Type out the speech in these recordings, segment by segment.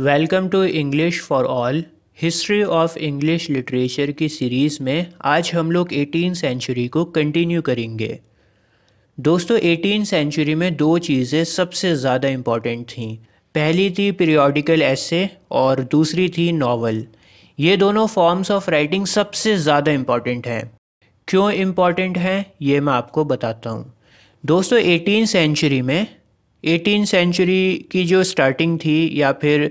welcome to English for all history of English literature की series में आज हम लोग एटीन सेंचुरी को कंटिन्यू करेंगे दोस्तों एटीन सेंचुरी में दो चीज़ें सबसे ज़्यादा इम्पॉर्टेंट थीं पहली थी पीरियोडिकल ऐसे और दूसरी थी नावल ये दोनों फॉर्म्स ऑफ राइटिंग सबसे ज़्यादा इम्पॉर्टेंट हैं क्यों इम्पॉर्टेंट हैं ये मैं आपको बताता हूँ दोस्तों एटीन सेंचुरी में एटीन सेंचुरी की जो स्टार्टिंग थी या फिर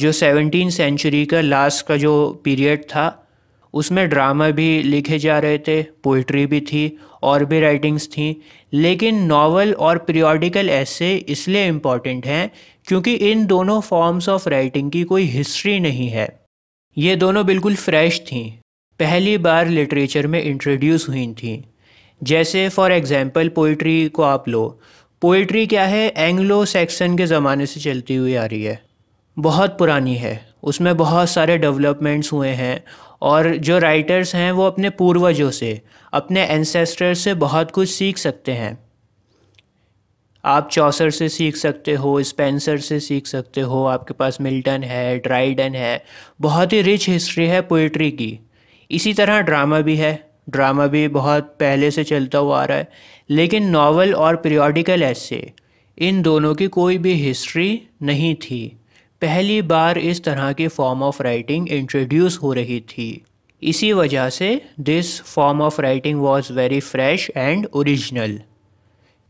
जो सेवनटीन सेंचुरी का लास्ट का जो पीरियड था उसमें ड्रामा भी लिखे जा रहे थे पोइट्री भी थी और भी राइटिंग्स थी लेकिन नावल और पीरियडिकल ऐसे इसलिए इम्पॉर्टेंट हैं क्योंकि इन दोनों फॉर्म्स ऑफ राइटिंग की कोई हिस्ट्री नहीं है ये दोनों बिल्कुल फ्रेश थी पहली बार लिटरेचर में इंट्रोड्यूस हुई थी जैसे फॉर एग्ज़ाम्पल पोइट्री को आप लो पोइट्री क्या है एंग्लो सैक्सन के ज़माने से चलती हुई आ रही है बहुत पुरानी है उसमें बहुत सारे डेवलपमेंट्स हुए हैं और जो राइटर्स हैं वो अपने पूर्वजों से अपने एंसेस्टर्स से बहुत कुछ सीख सकते हैं आप चौसर से सीख सकते हो स्पेंसर से सीख सकते हो आपके पास मिल्टन है ड्राइडन है बहुत ही रिच हिस्ट्री है पोइट्री की इसी तरह ड्रामा भी है ड्रामा भी बहुत पहले से चलता हुआ आ रहा है लेकिन नावल और पीरियडिकल ऐसे इन दोनों की कोई भी हिस्ट्री नहीं थी पहली बार इस तरह की फॉर्म ऑफ राइटिंग इंट्रोड्यूस हो रही थी इसी वजह से this form of writing was very fresh and original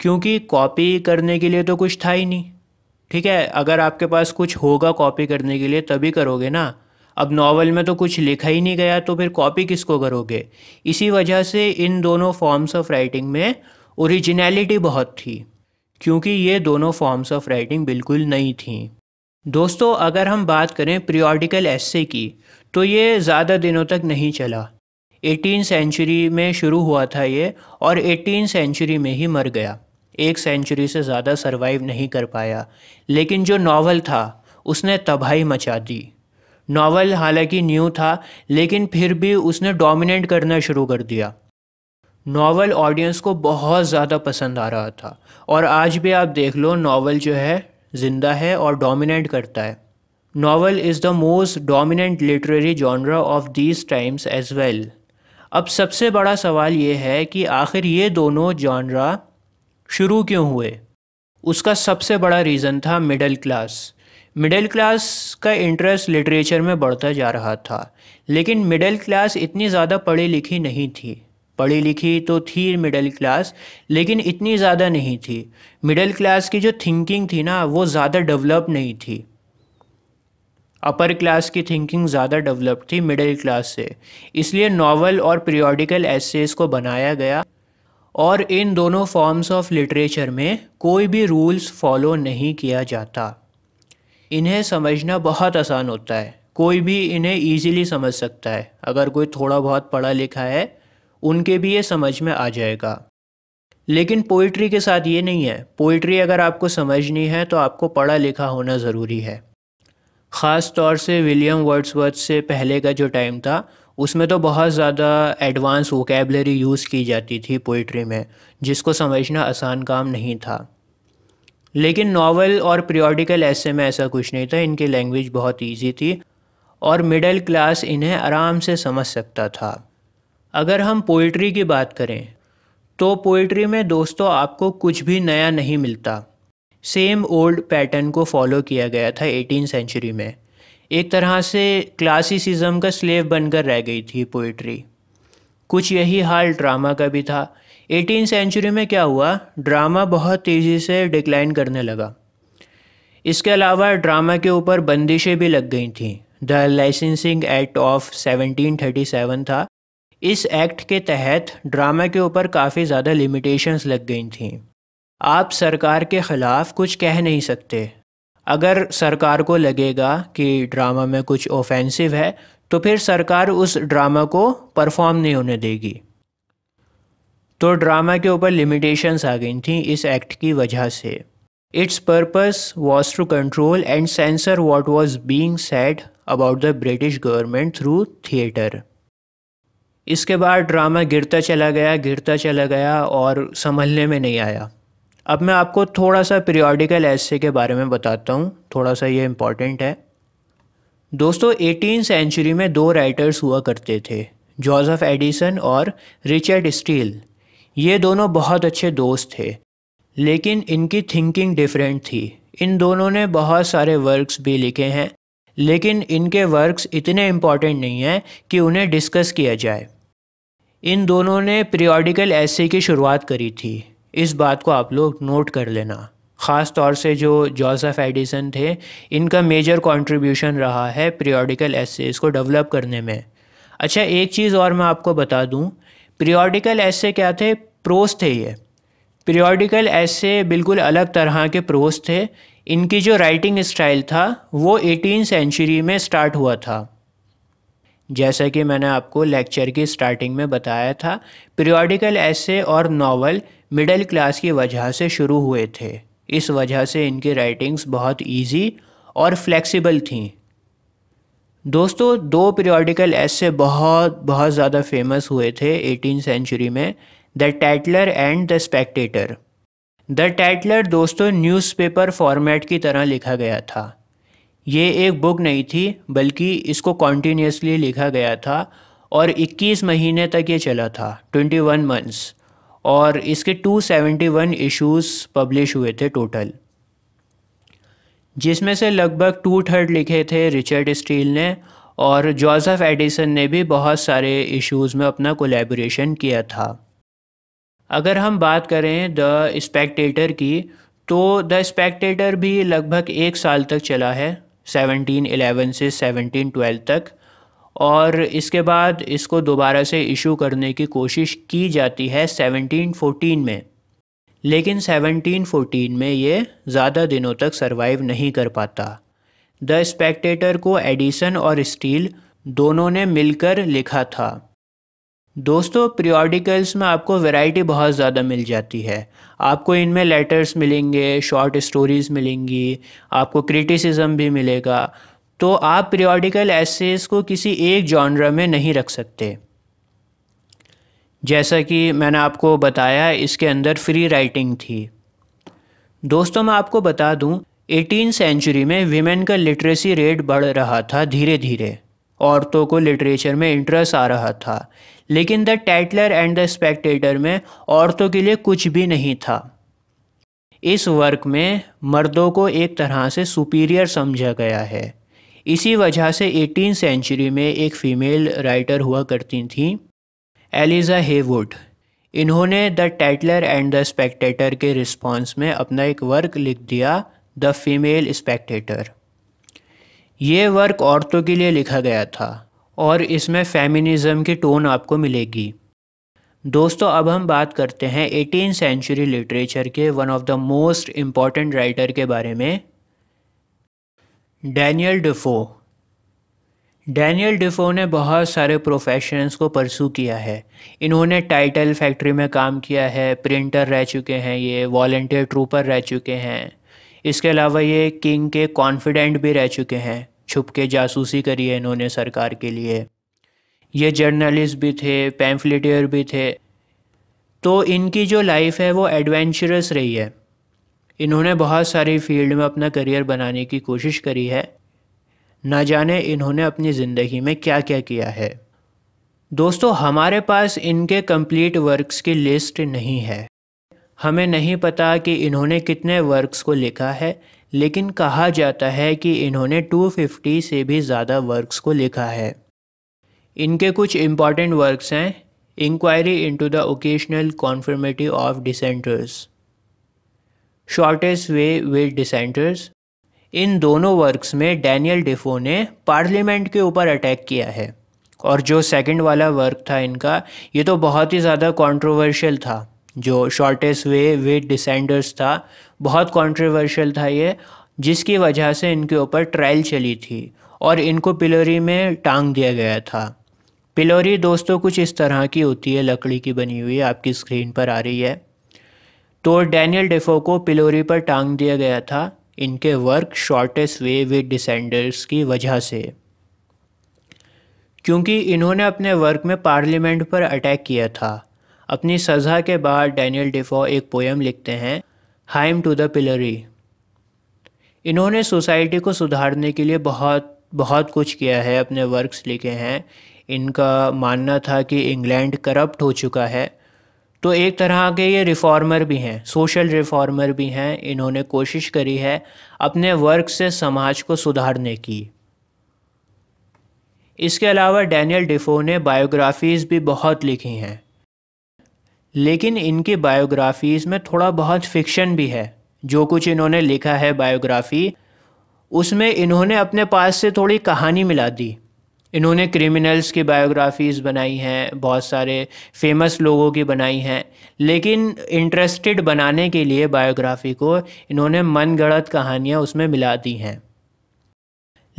क्योंकि कॉपी करने के लिए तो कुछ था ही नहीं ठीक है अगर आपके पास कुछ होगा कॉपी करने के लिए तभी करोगे ना अब नावल में तो कुछ लिखा ही नहीं गया तो फिर कॉपी किसको करोगे इसी वजह से इन दोनों फॉर्म्स ऑफ राइटिंग में ओरिजिनलिटी बहुत थी क्योंकि ये दोनों फॉर्म्स ऑफ राइटिंग बिल्कुल नहीं थी दोस्तों अगर हम बात करें प्रियोडिकल ऐसे की तो ये ज़्यादा दिनों तक नहीं चला एटीन सेंचुरी में शुरू हुआ था ये और एटीन सेंचुरी में ही मर गया एक सेंचुरी से ज़्यादा सरवाइव नहीं कर पाया लेकिन जो नावल था उसने तबाही मचा दी नावल हालांकि न्यू था लेकिन फिर भी उसने डोमिनेट करना शुरू कर दिया नावल ऑडियंस को बहुत ज़्यादा पसंद आ रहा था और आज भी आप देख लो नावल जो है ज़िंदा है और डोमिनेट करता है novel is the most dominant literary genre of these times as well अब सबसे बड़ा सवाल ये है कि आखिर ये दोनों जॉनरा शुरू क्यों हुए उसका सबसे बड़ा रीज़न था मिडिल क्लास मिडिल क्लास का इंटरेस्ट लिटरेचर में बढ़ता जा रहा था लेकिन मिडिल क्लास इतनी ज़्यादा पढ़ी लिखी नहीं थी पढ़ी लिखी तो थी मिडिल क्लास लेकिन इतनी ज़्यादा नहीं थी मिडिल क्लास की जो थिंकिंग थी ना वो ज़्यादा डेवलप नहीं थी अपर क्लास की थिंकिंग ज़्यादा डेवलप थी मिडिल क्लास से इसलिए नावल और पीरियोडिकल एसेस को बनाया गया और इन दोनों फॉर्म्स ऑफ लिटरेचर में कोई भी रूल्स फॉलो नहीं किया जाता इन्हें समझना बहुत आसान होता है कोई भी इन्हें ईजिली समझ सकता है अगर कोई थोड़ा बहुत पढ़ा लिखा है उनके भी ये समझ में आ जाएगा लेकिन पोइट्री के साथ ये नहीं है पोइट्री अगर आपको समझनी है तो आपको पढ़ा लिखा होना ज़रूरी है ख़ास तौर से विलियम वर्ड्सवर्थ से पहले का जो टाइम था उसमें तो बहुत ज़्यादा एडवांस वोकेबलरी यूज़ की जाती थी पोइट्री में जिसको समझना आसान काम नहीं था लेकिन नावल और पीरियडिकल ऐसे में ऐसा कुछ नहीं था इनकी लैंग्वेज बहुत ईजी थी और मिडिल क्लास इन्हें आराम से समझ सकता था अगर हम पोइट्री की बात करें तो पोइट्री में दोस्तों आपको कुछ भी नया नहीं मिलता सेम ओल्ड पैटर्न को फॉलो किया गया था एटीन सेंचुरी में एक तरह से क्लासिसिज्म का स्लेव बनकर रह गई थी पोइट्री कुछ यही हाल ड्रामा का भी था एटीन सेंचुरी में क्या हुआ ड्रामा बहुत तेज़ी से डिक्लाइन करने लगा इसके अलावा ड्रामा के ऊपर बंदिशें भी लग गई थी द लाइसेंसिंग एक्ट ऑफ 1737 था इस एक्ट के तहत ड्रामा के ऊपर काफ़ी ज़्यादा लिमिटेशंस लग गई थी आप सरकार के ख़िलाफ़ कुछ कह नहीं सकते अगर सरकार को लगेगा कि ड्रामा में कुछ ऑफेंसिव है तो फिर सरकार उस ड्रामा को परफॉर्म नहीं होने देगी तो ड्रामा के ऊपर लिमिटेशंस आ गई थी इस एक्ट की वजह से its purpose was to control and censor what was being said about the British government through theatre इसके बाद ड्रामा गिरता चला गया गिरता चला गया और संभलने में नहीं आया अब मैं आपको थोड़ा सा पीरियोडिकल ऐसे के बारे में बताता हूँ थोड़ा सा ये इम्पॉर्टेंट है दोस्तों एटीन सेंचुरी में दो राइटर्स हुआ करते थे जोसेफ एडिसन और रिचर्ड स्टील ये दोनों बहुत अच्छे दोस्त थे लेकिन इनकी थिंकिंग डिफरेंट थी इन दोनों ने बहुत सारे वर्क्स भी लिखे हैं लेकिन इनके वर्क्स इतने इम्पॉर्टेंट नहीं हैं कि उन्हें डिस्कस किया जाए इन दोनों ने पीरियोडिकल ऐसे की शुरुआत करी थी इस बात को आप लोग नोट कर लेना ख़ास तौर से जो जोसेफ एडिसन थे इनका मेजर कंट्रीब्यूशन रहा है पीरियोडिकल ऐसे को डेवलप करने में अच्छा एक चीज़ और मैं आपको बता दूं पीरियोडिकल ऐसे क्या थे प्रोस थे ये पीरियोडिकल ऐसे बिल्कुल अलग तरह के प्रोस थे इनकी जो राइटिंग स्टाइल था वो एटीन सेंचुरी में स्टार्ट हुआ था जैसा कि मैंने आपको लेक्चर की स्टार्टिंग में बताया था पीरियोडिकल ऐसे और नावल मिडिल क्लास की वजह से शुरू हुए थे इस वजह से इनकी राइटिंग्स बहुत इजी और फ्लेक्सिबल थीं दोस्तों दो पीरियडिकल ऐसे बहुत बहुत ज़्यादा फेमस हुए थे एटीन सेंचुरी में the Tatler and the Spectator the Tatler दोस्तों न्यूज़पेपर फॉर्मेट की तरह लिखा गया था ये एक बुक नहीं थी बल्कि इसको कॉन्टीन्यूसली लिखा गया था और 21 महीने तक ये चला था 21 मंथ्स और इसके 271 इश्यूज पब्लिश हुए थे टोटल जिसमें से लगभग टू थर्ड लिखे थे रिचर्ड स्टील ने और जोसेफ एडिसन ने भी बहुत सारे इश्यूज़ में अपना कोलेबोरेशन किया था अगर हम बात करें द स्पेक्टेटर की तो द स्पेक्टेटर भी लगभग एक साल तक चला है 1711 से 1712 तक और इसके बाद इसको दोबारा से इशू करने की कोशिश की जाती है 1714 में लेकिन 1714 में ये ज़्यादा दिनों तक सरवाइव नहीं कर पाता द स्पेक्टेटर को एडिसन और स्टील दोनों ने मिलकर लिखा था दोस्तों प्रियोडिकल्स में आपको वैरायटी बहुत ज़्यादा मिल जाती है आपको इनमें लेटर्स मिलेंगे शॉर्ट स्टोरीज़ मिलेंगी आपको क्रिटिसिज्म भी मिलेगा तो आप पीरियडिकल एसेज़ को किसी एक जॉनरा में नहीं रख सकते जैसा कि मैंने आपको बताया इसके अंदर फ्री राइटिंग थी दोस्तों मैं आपको बता दूं एटीन सेंचुरी में विमेन का लिटरेसी रेट बढ़ रहा था धीरे धीरे औरतों को लिटरेचर में इंटरेस्ट आ रहा था लेकिन the Tatler and the Spectator में औरतों के लिए कुछ भी नहीं था इस वर्क में मर्दों को एक तरह से सुपीरियर समझा गया है इसी वजह से एटीन सेंचुरी में एक फ़ीमेल राइटर हुआ करती थी एलिज़ा हेवुड इन्होंने the Tatler and the Spectator के रिस्पॉन्स में अपना एक वर्क लिख दिया द फीमेल स्पेक्टेटर ये वर्क औरतों के लिए लिखा गया था और इसमें फेमिनिज़म की टोन आपको मिलेगी दोस्तों अब हम बात करते हैं एटीन सेंचुरी लिटरेचर के one of the most important writer के बारे में डैनियल डिफो डैनियल डिफो ने बहुत सारे प्रोफेशंस को परसू किया है इन्होंने टाइटल फैक्ट्री में काम किया है प्रिंटर रह चुके हैं ये वॉल्टियर ट्रूपर रह चुके हैं इसके अलावा ये किंग के कॉन्फिडेंट भी रह चुके हैं छुप के जासूसी करी है इन्होंने सरकार के लिए ये जर्नलिस्ट भी थे पैम्फलेटियर भी थे तो इनकी जो लाइफ है वो एडवेंचरस रही है इन्होंने बहुत सारी फील्ड में अपना करियर बनाने की कोशिश करी है ना जाने इन्होंने अपनी ज़िंदगी में क्या क्या किया है दोस्तों हमारे पास इनके कंप्लीट वर्क्स की लिस्ट नहीं है हमें नहीं पता कि इन्होंने कितने वर्क्स को लिखा है लेकिन कहा जाता है कि इन्होंने 250 से भी ज़्यादा वर्क्स को लिखा है इनके कुछ इम्पॉर्टेंट वर्क्स हैं inquiry into the occasional conformity of dissenters shortest way with dissenters इन दोनों वर्क्स में डैनियल डिफो ने पार्लियामेंट के ऊपर अटैक किया है और जो सेकंड वाला वर्क था इनका ये तो बहुत ही ज़्यादा कंट्रोवर्शियल था जो शॉर्टेस्ट वे विद डिसेंडर्स था बहुत कंट्रोवर्शियल था ये जिसकी वजह से इनके ऊपर ट्रायल चली थी और इनको पिलोरी में टांग दिया गया था पिलोरी दोस्तों कुछ इस तरह की होती है लकड़ी की बनी हुई आपकी स्क्रीन पर आ रही है तो डैनियल डेफो को पिलोरी पर टांग दिया गया था इनके work shortest way with dissenters की वजह से क्योंकि इन्होंने अपने वर्क में पार्लियामेंट पर अटैक किया था अपनी सज़ा के बाद डैनियल डिफो एक पोएम लिखते हैं हाइम टू द पिलरी इन्होंने सोसाइटी को सुधारने के लिए बहुत बहुत कुछ किया है अपने वर्क्स लिखे हैं इनका मानना था कि इंग्लैंड करप्ट हो चुका है तो एक तरह के ये रिफॉर्मर भी हैं सोशल रिफॉर्मर भी हैं इन्होंने कोशिश करी है अपने वर्क से समाज को सुधारने की इसके अलावा डैनियल डिफो ने बायोग्राफीज़ भी बहुत लिखी हैं लेकिन इनकी बायोग्राफीज़ में थोड़ा बहुत फिक्शन भी है जो कुछ इन्होंने लिखा है बायोग्राफ़ी उसमें इन्होंने अपने पास से थोड़ी कहानी मिला दी इन्होंने क्रिमिनल्स की बायोग्राफीज़ बनाई हैं बहुत सारे फेमस लोगों की बनाई हैं लेकिन इंटरेस्टेड बनाने के लिए बायोग्राफी को इन्होंने मन गढ़त कहानियाँ उसमें मिला दी हैं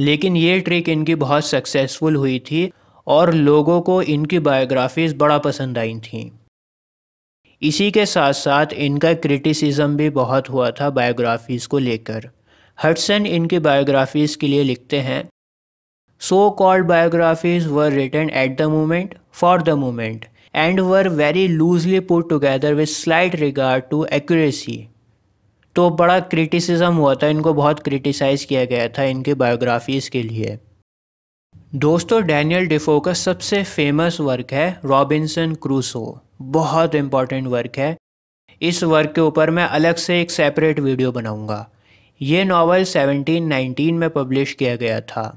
लेकिन ये ट्रिक इनकी बहुत सक्सेसफुल हुई थी और लोगों को इनकी बायोग्राफीज़ बड़ा पसंद आई थी इसी के साथ साथ इनका क्रिटिसिज्म भी बहुत हुआ था बायोग्राफीज़ को लेकर हटसन इनकी बायोग्राफीज़ के लिए लिखते हैं so called biographies were written at the moment for the moment and were very loosely put together with slight regard to accuracy तो बड़ा क्रिटिसिज्म हुआ था इनको बहुत क्रिटिसाइज़ किया गया था इनके बायोग्राफीज़ के लिए दोस्तों डैनियल डिफो का सबसे फेमस वर्क है रॉबिन्सन क्रूसो बहुत इंपॉर्टेंट वर्क है इस वर्क के ऊपर मैं अलग से एक सेपरेट वीडियो बनाऊंगा ये नावल 1719 में पब्लिश किया गया था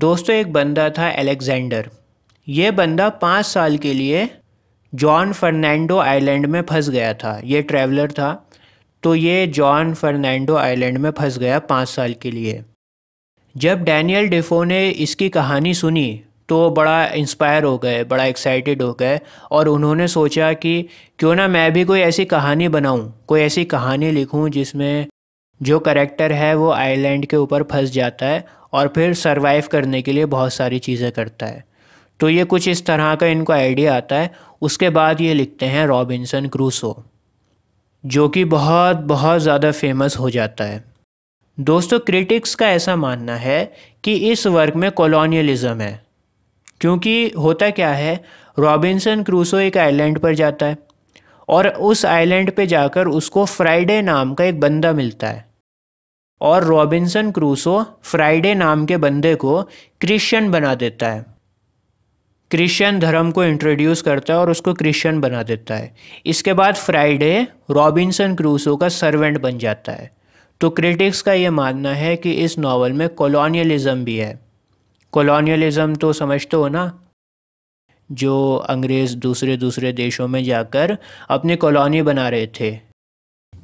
दोस्तों एक बंदा था एलेक्जेंडर ये बंदा पाँच साल के लिए जॉन फर्नैंडो आइलैंड में फंस गया था ये ट्रैवलर था तो ये जॉन फर्नैंडो आइलैंड में फंस गया पाँच साल के लिए जब डैनियल डिफो ने इसकी कहानी सुनी तो बड़ा इंस्पायर हो गए बड़ा एक्साइटेड हो गए और उन्होंने सोचा कि क्यों ना मैं भी कोई ऐसी कहानी बनाऊँ कोई ऐसी कहानी लिखूँ जिसमें जो करेक्टर है वो आइलैंड के ऊपर फंस जाता है और फिर सर्वाइव करने के लिए बहुत सारी चीज़ें करता है तो ये कुछ इस तरह का इनको आइडिया आता है उसके बाद ये लिखते हैं रॉबिन्सन क्रूसो जो कि बहुत बहुत ज़्यादा फेमस हो जाता है दोस्तों क्रिटिक्स का ऐसा मानना है कि इस वर्क में कॉलोनियलिज़म है क्योंकि होता क्या है रॉबिन्सन क्रूसो एक आइलैंड पर जाता है और उस आइलैंड पे जाकर उसको फ्राइडे नाम का एक बंदा मिलता है और रॉबिन्सन क्रूसो फ्राइडे नाम के बंदे को क्रिश्चियन बना देता है क्रिश्चियन धर्म को इंट्रोड्यूस करता है और उसको क्रिश्चियन बना देता है इसके बाद फ्राइडे रॉबिन्सन क्रूसो का सर्वेंट बन जाता है तो क्रिटिक्स का ये मानना है कि इस नावल में कॉलोनियलिज़म भी है कॉलोनियलिज़म तो समझते हो ना जो अंग्रेज़ दूसरे दूसरे देशों में जाकर अपनी कॉलोनी बना रहे थे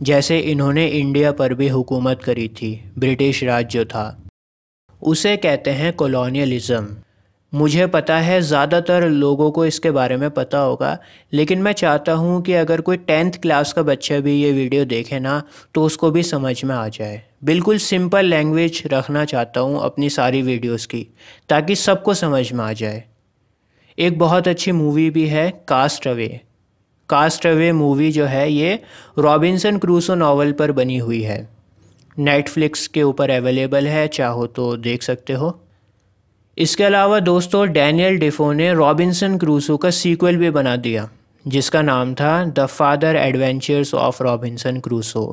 जैसे इन्होंने इंडिया पर भी हुकूमत करी थी ब्रिटिश राज जो था उसे कहते हैं कॉलोनियलिज़्म मुझे पता है ज़्यादातर लोगों को इसके बारे में पता होगा लेकिन मैं चाहता हूँ कि अगर कोई टेंथ क्लास का बच्चा भी ये वीडियो देखे ना तो उसको भी समझ में आ जाए बिल्कुल सिंपल लैंग्वेज रखना चाहता हूँ अपनी सारी वीडियोस की ताकि सबको समझ में आ जाए एक बहुत अच्छी मूवी भी है Cast Away Cast Away movie जो है ये रॉबिन्सन क्रूसो नावल पर बनी हुई है नेटफ्लिक्स के ऊपर अवेलेबल है चाहो तो देख सकते हो इसके अलावा दोस्तों डैनियल डिफो ने रॉबिन्सन क्रूसो का सीक्वल भी बना दिया जिसका नाम था the farther adventures of Robinson Crusoe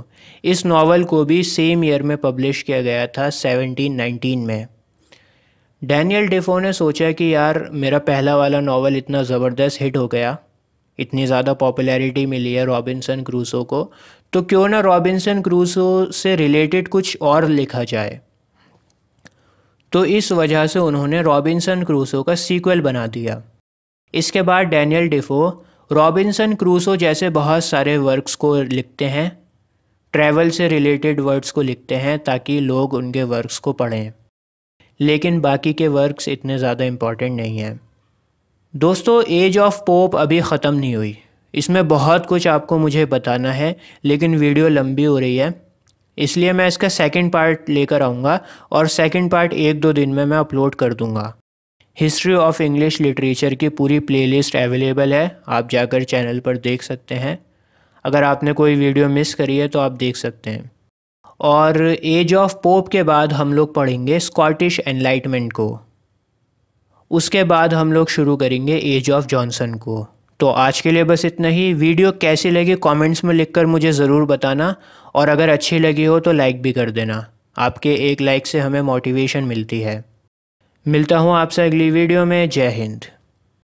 इस नावल को भी सेम ईयर में पब्लिश किया गया था 1719 में डैनियल डिफो ने सोचा कि यार मेरा पहला वाला नावल इतना ज़बरदस्त हिट हो गया इतनी ज़्यादा पॉपुलैरिटी मिली है रॉबिन्सन क्रूसो को तो क्यों ना रॉबिन्सन क्रूसो से रिलेटेड कुछ और लिखा जाए तो इस वजह से उन्होंने रॉबिन्सन क्रूसो का सीक्वल बना दिया इसके बाद डैनियल डिफो रॉबिन्सन क्रूसो जैसे बहुत सारे वर्क्स को लिखते हैं ट्रैवल से रिलेटेड वर्ड्स को लिखते हैं ताकि लोग उनके वर्क्स को पढ़ें लेकिन बाकी के वर्क्स इतने ज़्यादा इम्पॉर्टेंट नहीं हैं दोस्तों एज ऑफ पोप अभी ख़त्म नहीं हुई इसमें बहुत कुछ आपको मुझे बताना है लेकिन वीडियो लंबी हो रही है इसलिए मैं इसका सेकंड पार्ट लेकर आऊँगा और सेकंड पार्ट एक दो दिन में मैं अपलोड कर दूँगा हिस्ट्री ऑफ इंग्लिश लिटरेचर की पूरी प्लेलिस्ट अवेलेबल है आप जाकर चैनल पर देख सकते हैं अगर आपने कोई वीडियो मिस करी है तो आप देख सकते हैं और एज ऑफ पोप के बाद हम लोग पढ़ेंगे स्कॉटिश एनलाइटमेंट को उसके बाद हम लोग शुरू करेंगे एज ऑफ जॉनसन को तो आज के लिए बस इतना ही वीडियो कैसी लगी कमेंट्स में लिखकर मुझे ज़रूर बताना और अगर अच्छी लगी हो तो लाइक भी कर देना आपके एक लाइक से हमें मोटिवेशन मिलती है मिलता हूँ आपसे अगली वीडियो में जय हिंद